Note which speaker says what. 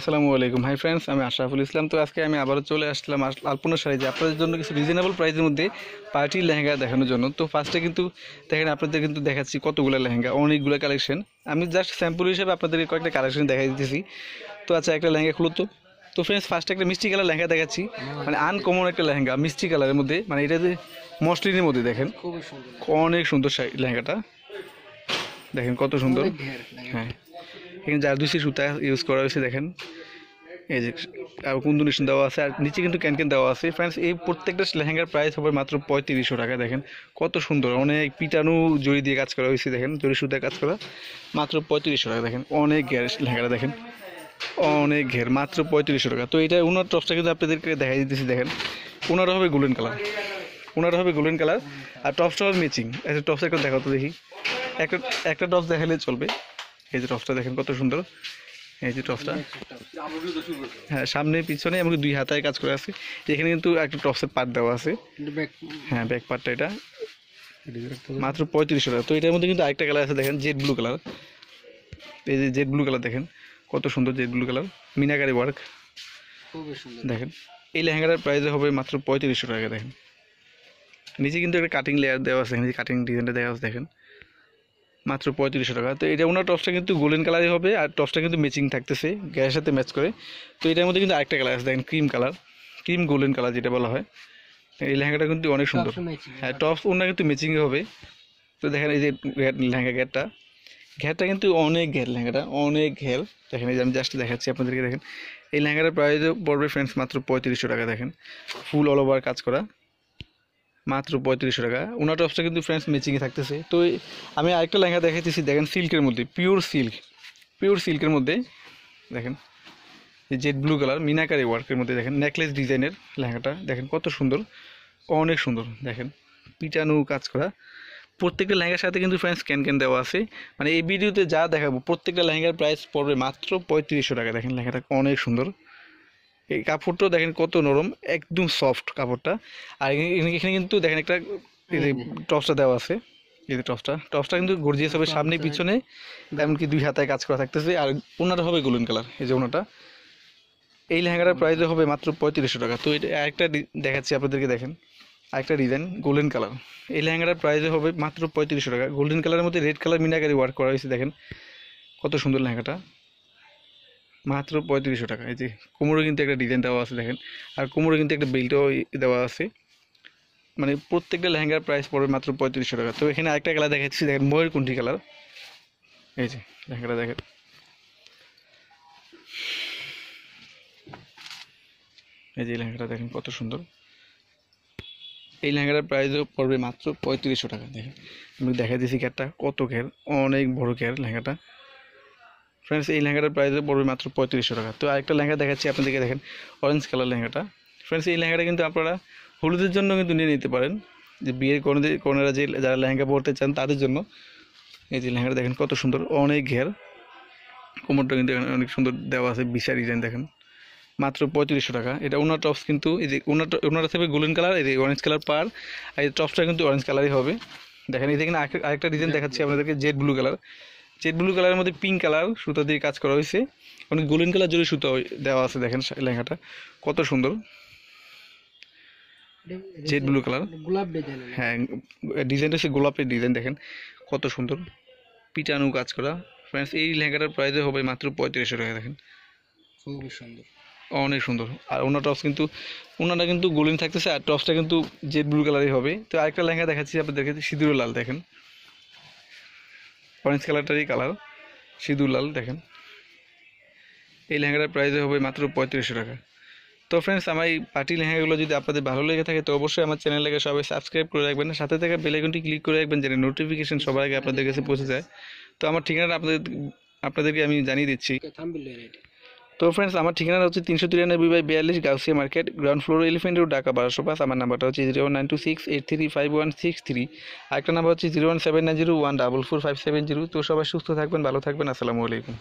Speaker 1: আসসালামু আলাইকুম hi friends আমি আশরাফুল ইসলাম তো আজকে আমি আবারও চলে আসলাম আলপনা যে আপনাদের জন্য কিছু রিজনেবল প্রাইসের মধ্যে পার্টির লেহেঙ্গা দেখানোর জন্য তো ফার্স্টে কিন্তু দেখেন আপনাদের কিন্তু দেখাচ্ছি কতগুলো লেহেঙ্গা অনেকগুলো কালেকশন আমি জাস্ট স্যাম্পল হিসেবে আপনাদেরকে কয়েকটা কালেকশন দেখা দিতেছি তো আচ্ছা একটা লেহেঙ্গা খুলো তো তো ফ্রেন্ডস ফার্স্টে একটা মিষ্টি কালার লেহেঙ্গা দেখাচ্ছি মানে আনকমন একটা লেহেঙ্গা মিষ্টি কালারের মধ্যে মানে এটা যে মসলিনের মধ্যে দেখেন অনেক সুন্দর লেহেঙ্গাটা দেখেন কত সুন্দর হ্যাঁ এখানে জারদুসি সুতা ইউজ করা হয়েছে দেখেন এই যে আর কুন্দুনিশন দেওয়া আছে আর নিচে কিন্তু ক্যান দেওয়া আছে ফ্রেন্ডস এই প্রত্যেকটা লেহেঙ্গার প্রাইস হবে মাত্র পঁয়ত্রিশশো টাকা দেখেন কত সুন্দর অনেক পিটানু জড়ি দিয়ে কাজ করা হয়েছে দেখেন জড়ি সুতায় কাজ করা মাত্র পঁয়ত্রিশশো টাকা দেখেন অনেক ঘের লেহেঙ্গাটা দেখেন অনেক ঘের মাত্র পঁয়ত্রিশশো টাকা তো এটা ওনার টপসটা কিন্তু আপনাদেরকে দেখাই দিতেছি দেখেন ওনারা হবে গোল্ডেন কালার ওনারা হবে গোল্ডেন কালার আর টপসটা হবে ম্যাচিং একটা টপসটা একটু দেখাতো দেখি একটা একটা টপস দেখালে চলবে এই যে টপটা দেখেন কত সুন্দর এই যে টপটা হ্যাঁ সামনে পিছনে আমাকে দুই হাতায় কাজ করে আছে এখানে কিন্তু একটা টপসের পার্ট দেওয়া আছে হ্যাঁ ব্যাক পার্টটা এটা মাত্র পঁয়ত্রিশ টাকা তো এটার মধ্যে কিন্তু আরেকটা কালার আছে দেখেন জেড ব্লু কালার এই যে জেড ব্লু কালার দেখেন কত সুন্দর jade blue colour meenakari work দেখেন এই লেহেঙ্গাটার প্রাইস হবে মাত্র পঁয়ত্রিশশো টাকা দেখেন নিচে কিন্তু একটা কাটিং লেয়ার দেওয়া আছে কাটিং ডিজাইনটা দেওয়া আছে দেখেন মাত্র পঁয়ত্রিশশো টাকা তো এটা ওনার টপসটা কিন্তু গোল্ডেন কালারই হবে আর টপসটা কিন্তু ম্যাচিং থাকতেছে গ্যাসের সাথে ম্যাচ করে তো এটার মধ্যে কিন্তু আরেকটা কালার আছে দেখেন cream colour cream golden colour যেটা বলা হয় এই লেহেঙ্গাটা কিন্তু অনেক সুন্দর হ্যাঁ টপস ওনার কিন্তু ম্যাচিং হবে তো দেখেন এই যে লেহেঙ্গা ঘ্যাটটা ঘ্যাটটা কিন্তু অনেক ঘের লেহেঙ্গাটা অনেক ঘের দেখেন এই যে আমি জাস্ট দেখাচ্ছি আপনাদেরকে দেখেন এই লেহেঙ্গাটা প্রায় পড়বে ফ্রেন্ডস মাত্র পঁয়ত্রিশশো টাকা দেখেন ফুল অল ওভার কাজ করা মাত্র পঁয়ত্রিশশো টাকা ওনার টপসটা কিন্তু ফ্রেন্ডস ম্যাচিংয়ে থাকতেছে তো আমি আরেকটা লেহেঙ্গা দেখাইতেছি দেখেন সিল্কের মধ্যে পিওর সিল্ক পিওর সিল্কের মধ্যে দেখেন জেড ব্লু কালার মিনাকারি ওয়ার্কের মধ্যে দেখেন নেকলেস ডিজাইনের লেহেঙ্গাটা দেখেন কত সুন্দর অনেক সুন্দর দেখেন পিটানু কাজ করা প্রত্যেকটা লেহেঙ্গার সাথে কিন্তু ফ্রেন্ডস ক্যান ক্যান দেওয়া আছে মানে এই ভিডিওতে যা দেখাবো প্রত্যেকটা লেহেঙ্গার প্রাইস পড়বে মাত্র পঁয়ত্রিশশো টাকা দেখেন লেহেঙ্গাটা অনেক সুন্দর এই কাপড়টা দেখেন কত নরম একদম সফট কাপড়টা আর এখানে কিন্তু দেখেন একটা টপসটা দেওয়া আছে এই যে টপসটা টপসটা কিন্তু গর্জিয়াস হবে সামনে পিছনে এমনকি দুই হাতায় কাজ করা থাকতেছে আর ওনাটা হবে গোল্ডেন কালার এই যে ওনাটা এই লেহেঙ্গাটার প্রাইস হবে মাত্র পঁয়ত্রিশশো টাকা তো এটা আরেকটা দেখাচ্ছি আপনাদেরকে দেখেন আরেকটা ডিজাইন গোল্ডেন কালার এই লেহেঙ্গাটার প্রাইস হবে মাত্র পঁয়ত্রিশশো টাকা গোল্ডেন কালারের মধ্যে রেড কালার মিনাকারি ওয়ার্ক করা হয়েছে দেখেন কত সুন্দর লেহেঙ্গাটা মাত্র পঁয়ত্রিশশো টাকা এই যে কোমরে কিন্তু একটা ডিজাইন দেওয়া আছে দেখেন আর কোমরে কিন্তু একটা বেল্টও দেওয়া আছে মানে প্রত্যেকটা লেহেঙ্গার প্রাইস পড়বে মাত্র পঁয়ত্রিশশো টাকা তো এখানে আরেকটা কালার দেখাচ্ছি দেখেন ময়ূরকুণ্ঠি কালার এই যে লেহেঙ্গাটা দেখেন এই যে লেহেঙ্গাটা দেখেন কত সুন্দর এই লেহেঙ্গাটার প্রাইসও পড়বে মাত্র পঁয়ত্রিশশো টাকা দেখেন আমি দেখা দিয়েছি ঘেরটা কত ঘের অনেক বড় ঘের লেহেঙ্গাটা ফ্রেন্ডস এই লেহেঙ্গাটার প্রাইস পড়বে মাত্র পঁয়ত্রিশশো টাকা তো আরেকটা লেহেঙ্গা দেখাচ্ছি আপনাদেরকে দেখেন অরেঞ্জ কালার লেহেঙ্গাটা ফ্রেন্ডস এই লেহেঙ্গাটা কিন্তু আপনারা হলুদের জন্য কিন্তু নিয়ে নিতে পারেন যে বিয়ের কনেদের কনেরা যে যারা লেহেঙ্গা পরতে চান তাদের জন্য এই যে লেহেঙ্গাটা দেখেন কত সুন্দর অনেক ঘের কোমরটা কিন্তু এখানে অনেক সুন্দর দেওয়া আছে বিশা ডিজাইন দেখেন মাত্র পঁয়ত্রিশশো টাকা এটা ওনার টপস কিন্তু এই যে ওনার ওনার থাকবে গোল্ডেন কালার এই যে অরেঞ্জ কালার পার আর এই টপসটা কিন্তু অরেঞ্জ কালারই হবে দেখেন এই দেখেন আরেকটা ডিজাইন দেখাচ্ছি আপনাদেরকে jade blue colour jade blue কালারের মধ্যে পিঙ্ক কালার সুতা দিয়ে কাজ করা হয়েছে অনেক গোল্ডেন কালার জুড়ে সুতা দেওয়া আছে দেখেন লেখাটা কত সুন্দর জেড ব্লু কালার গোলাপ হ্যাঁ ডিজাইনটা সে গোলাপের ডিজাইন দেখেন কত সুন্দর পিটানো কাজ করা ফ্রেন্ডস এই লেহেঙ্গাটার প্রাইস হবে মাত্র পঁয়ত্রিশশো টাকা দেখেন খুবই সুন্দর অনেক সুন্দর আর ওনার টপস কিন্তু ওনারটা কিন্তু গোল্ডেন থাকতেছে আর টপসটা কিন্তু জেড ব্লু কালারই হবে তো আরেকটা লেহেঙ্গা দেখাচ্ছি আপনাদেরকে সিঁদুর লাল দেখেন অরেঞ্জ কালারটারই কালার সিঁদুর লাল দেখেন এই লেহেঙ্গাটার প্রাইস হবে মাত্র পঁয়ত্রিশশো টাকা তো ফ্রেন্ডস আমার এই পার্টি লেহেঙ্গাগুলো যদি আপনাদের ভালো লেগে থাকে তো অবশ্যই আমার লেগে সবাই সাবস্ক্রাইব করে রাখবেন সাথে থেকে বেলাইকনটি ক্লিক করে রাখবেন যেন নোটিফিকেশন সবার আগে আপনাদের কাছে পৌঁছে যায় তো আমার ঠিকানাটা আপনাদের আপনাদেরকে আমি জানিয়ে দিচ্ছি তো ফ্রেন্ডস আমার ঠিকানা হচ্ছে তিনশো তিরানব্বই বাই বিয়াল্লিশ Gausia market ground floor elephant road Dhaka বারোশো পাঁচ আমার নাম্বারটা হচ্ছে zero nine two six eight three five one six three আরেকটা নাম্বার হচ্ছে zero one seven nine zero one double four five seven zero তো সবাই সুস্থ থাকবেন ভালো থাকবেন আসসালামু আলাইকুম